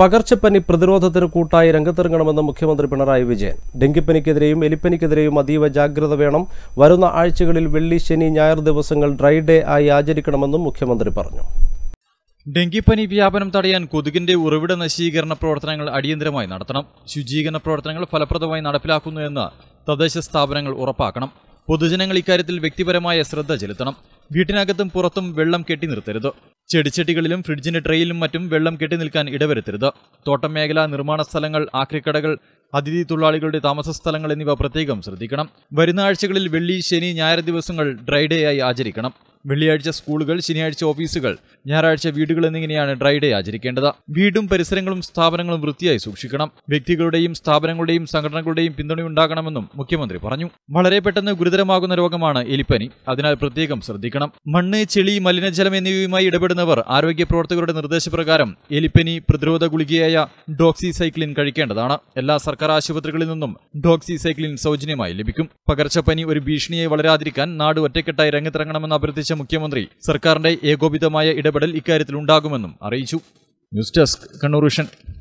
പകർച്ചപ്പനി പ്രതിരോധത്തിന് കൂട്ടായി രംഗത്തിറങ്ങണമെന്ന് മുഖ്യമന്ത്രി പിണറായി വിജയൻ ഡെങ്കിപ്പനിക്കെതിരെയും എലിപ്പനിക്കെതിരെയും അതീവ ജാഗ്രത വേണം വരുന്ന ആഴ്ചകളിൽ വെള്ളി ശനി ഞായർ ദിവസങ്ങൾ ഡ്രൈ ഡേ ആയി ആചരിക്കണമെന്നും മുഖ്യമന്ത്രി പറഞ്ഞു ഡെങ്കിപ്പനി വ്യാപനം തടയാൻ കൊതുകിന്റെ ഉറവിട നശീകരണ പ്രവർത്തനങ്ങൾ അടിയന്തരമായി നടത്തണം ശുചീകരണ പ്രവർത്തനങ്ങൾ ഫലപ്രദമായി നടപ്പിലാക്കുന്നു തദ്ദേശ സ്ഥാപനങ്ങൾ ഉറപ്പാക്കണം പൊതുജനങ്ങൾ ഇക്കാര്യത്തിൽ വ്യക്തിപരമായ ശ്രദ്ധ ചെലുത്തണം വീട്ടിനകത്തും പുറത്തും വെള്ളം കെട്ടി നിർത്തരുത് ചെടിച്ചട്ടികളിലും ഫ്രിഡ്ജിന്റെ ട്രെയിലും മറ്റും വെള്ളം കെട്ടി നിൽക്കാൻ ഇടവരുത്തരുത് തോട്ടം മേഖല നിർമ്മാണ സ്ഥലങ്ങൾ ആക്രിക്കടകൾ അതിഥി തൊഴിലാളികളുടെ താമസ സ്ഥലങ്ങൾ എന്നിവ പ്രത്യേകം ശ്രദ്ധിക്കണം വരുന്ന ആഴ്ചകളിൽ വെള്ളി ശനി ഞായർ ദിവസങ്ങൾ ഡ്രൈ ഡേ ആയി ആചരിക്കണം വെള്ളിയാഴ്ച സ്കൂളുകൾ ശനിയാഴ്ച ഓഫീസുകൾ ഞായറാഴ്ച വീടുകൾ എന്നിങ്ങനെയാണ് ഡ്രൈ ഡേ ആചരിക്കേണ്ടത് വീടും പരിസരങ്ങളും സ്ഥാപനങ്ങളും വൃത്തിയായി സൂക്ഷിക്കണം വ്യക്തികളുടെയും സ്ഥാപനങ്ങളുടെയും സംഘടനകളുടെയും പിന്തുണയുണ്ടാകണമെന്നും മുഖ്യമന്ത്രി പറഞ്ഞു വളരെ പെട്ടെന്ന് ഗുരുതരമാകുന്ന രോഗമാണ് എലിപ്പനി അതിനാൽ പ്രത്യേകം ശ്രദ്ധിക്കണം മണ്ണ് ചെളി മലിനജലം എന്നിവയുമായി ഇടപെടുന്നവർ ആരോഗ്യ പ്രവർത്തകരുടെ നിർദ്ദേശപ്രകാരം എലിപ്പനി പ്രതിരോധ ഗുളികയായ ഡോക്സിസൈക്ലിൻ കഴിക്കേണ്ടതാണ് എല്ലാ സർക്കാർ ആശുപത്രികളിൽ നിന്നും ഡോക്സിസൈക്ലിൻ സൗജന്യമായി ലഭിക്കും പകർച്ചപ്പനി ഒരു ഭീഷണിയെ വളരാതിരിക്കാൻ നാട് ഒറ്റക്കെട്ടായി രംഗത്തിറങ്ങണമെന്ന് അഭ്യർത്ഥിച്ചു സൂചിപ്പിച്ച മുഖ്യമന്ത്രി സർക്കാരിന്റെ ഏകോപിതമായ ഇടപെടൽ ഇക്കാര്യത്തിൽ ഉണ്ടാകുമെന്നും അറിയിച്ചു ന്യൂസ് ഡെസ്ക് കണ്ണൂർ വിഷൻ